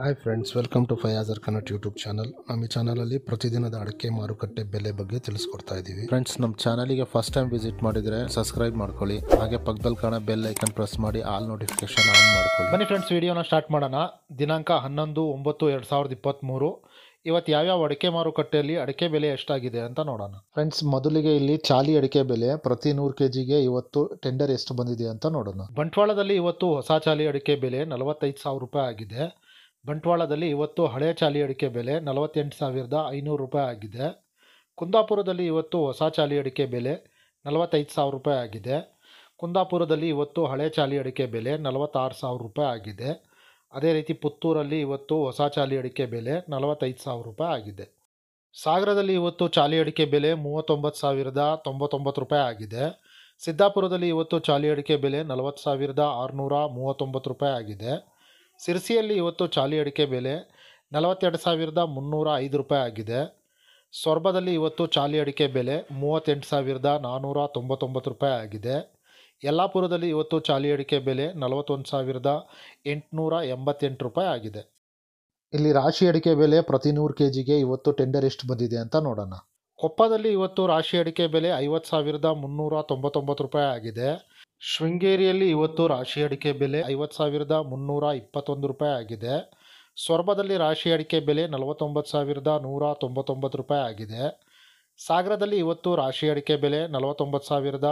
hi friends welcome to ಫೈ ಫಯಾಜರ್ Kannada YouTube channel ನಮ್ಮ ಈ ಚಾನಲಲ್ಲಿ ಪ್ರತಿದಿನದ ಅಡಕೆ ಮಾರುಕಟ್ಟೆ ಬೆಲೆ ಬಗ್ಗೆ ತಿಳಿಸ್ಕೊಡ್ತಾ ಇದ್ದೀವಿ ಫ್ರೆಂಡ್ಸ್ ನಮ್ಮ ಚಾನಲಿಗೆ ಫಸ್ಟ್ ಟೈಮ್ ವಿಸಿಟ್ ಮಾಡಿದರೆ ಸಬ್ಸ್ಕ್ರೈಬ್ ಮಾಡ್ಕೊಳ್ಳಿ ಹಾಗೆ ಪಕ್ಕದಲ್ಲಿ ಕಾಣ ಬೆಲ್ ಐಕನ್ ಪ್ರೆಸ್ ಮಾಡಿ ಆಲ್ ನೋಟಿಫಿಕೇಶನ್ ಆನ್ ಮಾಡ್ಕೊಳ್ಳಿ ಬನ್ನಿ ಫ್ರೆಂಡ್ಸ್ ವಿಡಿಯೋನ ಸ್ಟಾರ್ಟ್ ಮಾಡೋಣ ದಿನಾಂಕ ಹನ್ನೊಂದು ಒಂಬತ್ತು ಎರಡು ಸಾವಿರದ ಇಪ್ಪತ್ತ್ಮೂರು ಇವತ್ತು ಯಾವ್ಯಾವ ಅಡಿಕೆ ಮಾರುಕಟ್ಟೆಯಲ್ಲಿ ಅಡಿಕೆ ಬೆಲೆ ಎಷ್ಟಾಗಿದೆ ಅಂತ ನೋಡೋಣ ಫ್ರೆಂಡ್ಸ್ ಮೊದಲಿಗೆ ಇಲ್ಲಿ ಚಾಲಿ ಅಡಿಕೆ ಬೆಲೆ ಪ್ರತಿ ನೂರು ಕೆ ಜಿಗೆ ಇವತ್ತು ಟೆಂಡರ್ ಎಷ್ಟು ಬಂದಿದೆ ಅಂತ ನೋಡೋಣ ಬಂಟ್ವಾಳದಲ್ಲಿ ಇವತ್ತು ಹೊಸ ಚಾಲಿ ಅಡಿಕೆ ಬೆಲೆ ನಲವತ್ತೈದು ಸಾವಿರ ರೂಪಾಯಿ ಆಗಿದೆ ಬಂಟ್ವಾಳದಲ್ಲಿ ಇವತ್ತು ಹಳೆ ಚಾಲಿ ಅಡಿಕೆ ಬೆಲೆ ನಲವತ್ತೆಂಟು ಸಾವಿರದ ಐನೂರು ರೂಪಾಯಿ ಆಗಿದೆ ಕುಂದಾಪುರದಲ್ಲಿ ಇವತ್ತು ಹೊಸ ಚಾಲಿ ಅಡಿಕೆ ಬೆಲೆ ನಲವತ್ತೈದು ಸಾವಿರ ರೂಪಾಯಿ ಆಗಿದೆ ಕುಂದಾಪುರದಲ್ಲಿ ಇವತ್ತು ಹಳೆ ಚಾಲಿ ಅಡಿಕೆ ಬೆಲೆ ನಲವತ್ತಾರು ಸಾವಿರ ರೂಪಾಯಿ ಆಗಿದೆ ಅದೇ ರೀತಿ ಪುತ್ತೂರಲ್ಲಿ ಇವತ್ತು ಹೊಸ ಚಾಲಿ ಅಡಿಕೆ ಬೆಲೆ ನಲವತ್ತೈದು ಸಾವಿರ ರೂಪಾಯಿ ಆಗಿದೆ ಸಾಗರದಲ್ಲಿ ಇವತ್ತು ಚಾಲಿ ಅಡಿಕೆ ಬೆಲೆ ಮೂವತ್ತೊಂಬತ್ತು ಸಾವಿರದ ತೊಂಬತ್ತೊಂಬತ್ತು ರೂಪಾಯಿ ಆಗಿದೆ ಸಿದ್ದಾಪುರದಲ್ಲಿ ಇವತ್ತು ಚಾಲಿ ಅಡಿಕೆ ಬೆಲೆ ನಲವತ್ತು ಸಾವಿರದ ಆರುನೂರ ಮೂವತ್ತೊಂಬತ್ತು ರೂಪಾಯಿ ಆಗಿದೆ ಸಿರ್ಸಿಯಲ್ಲಿ ಇವತ್ತು ಚಾಲಿ ಅಡಿಕೆ ಬೆಲೆ ನಲವತ್ತೆರಡು ಸಾವಿರದ ಮುನ್ನೂರ ಐದು ರೂಪಾಯಿ ಆಗಿದೆ ಸೊರಬದಲ್ಲಿ ಇವತ್ತು ಚಾಲಿ ಅಡಿಕೆ ಬೆಲೆ ಮೂವತ್ತೆಂಟು ಸಾವಿರದ ನಾನ್ನೂರ ತೊಂಬತ್ತೊಂಬತ್ತು ರೂಪಾಯಿ ಆಗಿದೆ ಯಲ್ಲಾಪುರದಲ್ಲಿ ಇವತ್ತು ಚಾಲಿ ಅಡಿಕೆ ಬೆಲೆ ನಲವತ್ತೊಂದು ಸಾವಿರದ ಎಂಟುನೂರ ಎಂಬತ್ತೆಂಟು ರೂಪಾಯಿ ಆಗಿದೆ ಇಲ್ಲಿ ರಾಶಿ ಅಡಿಕೆ ಬೆಲೆ ಪ್ರತಿ ನೂರು ಕೆ ಜಿಗೆ ಇವತ್ತು ಟೆಂಡರ್ ಎಷ್ಟು ಬಂದಿದೆ ಅಂತ ನೋಡೋಣ ಕೊಪ್ಪದಲ್ಲಿ ಇವತ್ತು ರಾಶಿ ಅಡಿಕೆ ಬೆಲೆ ಐವತ್ತು ಸಾವಿರದ ಮುನ್ನೂರ ತೊಂಬತ್ತೊಂಬತ್ತು ರೂಪಾಯಿ ಆಗಿದೆ ಶೃಂಗೇರಿಯಲ್ಲಿ ಇವತ್ತು ರಾಶಿ ಅಡಿಕೆ ಬೆಲೆ ಐವತ್ತು ಸಾವಿರದ ಮುನ್ನೂರ ಇಪ್ಪತ್ತೊಂದು ರೂಪಾಯಿ ಆಗಿದೆ ಸೊರಬದಲ್ಲಿ ರಾಶಿ ಅಡಿಕೆ ಬೆಲೆ ನಲವತ್ತೊಂಬತ್ತು ಸಾವಿರದ ನೂರ ತೊಂಬತ್ತೊಂಬತ್ತು ರೂಪಾಯಿ ಆಗಿದೆ ಸಾಗರದಲ್ಲಿ ಇವತ್ತು ರಾಶಿ ಅಡಿಕೆ ಬೆಲೆ ನಲವತ್ತೊಂಬತ್ತು ಸಾವಿರದ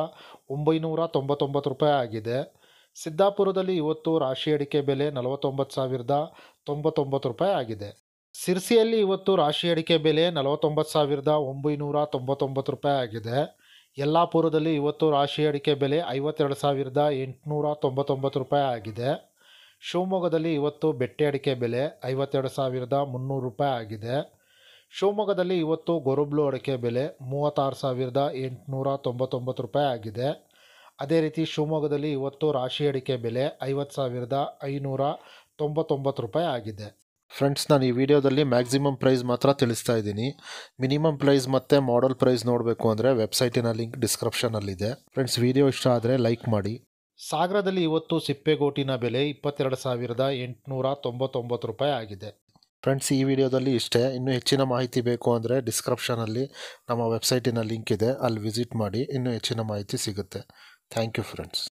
ಒಂಬೈನೂರ ತೊಂಬತ್ತೊಂಬತ್ತು ರೂಪಾಯಿ ಆಗಿದೆ ಸಿದ್ದಾಪುರದಲ್ಲಿ ಇವತ್ತು ರಾಶಿ ಅಡಿಕೆ ಬೆಲೆ ನಲವತ್ತೊಂಬತ್ತು ಸಾವಿರದ ತೊಂಬತ್ತೊಂಬತ್ತು ರೂಪಾಯಿ ಆಗಿದೆ ಸಿರ್ಸಿಯಲ್ಲಿ ಇವತ್ತು ರಾಶಿ ಅಡಿಕೆ ಬೆಲೆ ನಲವತ್ತೊಂಬತ್ತು ಸಾವಿರದ ಒಂಬೈನೂರ ತೊಂಬತ್ತೊಂಬತ್ತು ರೂಪಾಯಿ ಆಗಿದೆ ಯಲ್ಲಾಪುರದಲ್ಲಿ ಇವತ್ತು ರಾಶಿ ಅಡಿಕೆ ಬೆಲೆ ಐವತ್ತೆರಡು ಸಾವಿರದ ಎಂಟುನೂರ ತೊಂಬತ್ತೊಂಬತ್ತು ರೂಪಾಯಿ ಆಗಿದೆ ಶಿವಮೊಗ್ಗದಲ್ಲಿ ಇವತ್ತು ಬೆಟ್ಟೆ ಅಡಿಕೆ ಬೆಲೆ ಐವತ್ತೆರಡು ಸಾವಿರದ ಮುನ್ನೂರು ರೂಪಾಯಿ ಆಗಿದೆ ಶಿವಮೊಗ್ಗದಲ್ಲಿ ಇವತ್ತು ಗೊರುಬ್ಲು ಅಡಿಕೆ ಬೆಲೆ ಮೂವತ್ತಾರು ಸಾವಿರದ ಎಂಟುನೂರ ತೊಂಬತ್ತೊಂಬತ್ತು ರೂಪಾಯಿ ಆಗಿದೆ ಅದೇ ರೀತಿ ಶಿವಮೊಗ್ಗದಲ್ಲಿ ಇವತ್ತು ರಾಶಿ ಅಡಿಕೆ ಬೆಲೆ ಐವತ್ತು ಸಾವಿರದ ಐನೂರ ತೊಂಬತ್ತೊಂಬತ್ತು ರೂಪಾಯಿ ಆಗಿದೆ ಫ್ರೆಂಡ್ಸ್ ನಾನು ಈ ವಿಡಿಯೋದಲ್ಲಿ ಮ್ಯಾಕ್ಸಿಮಮ್ ಪ್ರೈಸ್ ಮಾತ್ರ ತಿಳಿಸ್ತಾ ಇದ್ದೀನಿ ಮಿನಿಮಮ್ ಪ್ರೈಸ್ ಮತ್ತು ಮಾಡಲ್ ಪ್ರೈಸ್ ನೋಡಬೇಕು ಅಂದರೆ ವೆಬ್ಸೈಟಿನ ಲಿಂಕ್ ಡಿಸ್ಕ್ರಿಪ್ಷನಲ್ಲಿದೆ ಫ್ರೆಂಡ್ಸ್ ವಿಡಿಯೋ ಇಷ್ಟ ಆದರೆ ಲೈಕ್ ಮಾಡಿ ಸಾಗರದಲ್ಲಿ ಇವತ್ತು ಸಿಪ್ಪೆಗೋಟಿನ ಬೆಲೆ ಇಪ್ಪತ್ತೆರಡು ಸಾವಿರದ ಎಂಟುನೂರ ತೊಂಬತ್ತೊಂಬತ್ತು ರೂಪಾಯಿ ಆಗಿದೆ ಫ್ರೆಂಡ್ಸ್ ಈ ವಿಡಿಯೋದಲ್ಲಿ ಇಷ್ಟೇ ಇನ್ನೂ ಹೆಚ್ಚಿನ ಮಾಹಿತಿ ಬೇಕು ಅಂದರೆ ಡಿಸ್ಕ್ರಿಪ್ಷನಲ್ಲಿ ನಮ್ಮ ವೆಬ್ಸೈಟಿನ ಲಿಂಕ್ ಇದೆ ಅಲ್ಲಿ ವಿಸಿಟ್ ಮಾಡಿ ಇನ್ನೂ ಹೆಚ್ಚಿನ ಮಾಹಿತಿ ಸಿಗುತ್ತೆ ಥ್ಯಾಂಕ್ ಯು ಫ್ರೆಂಡ್ಸ್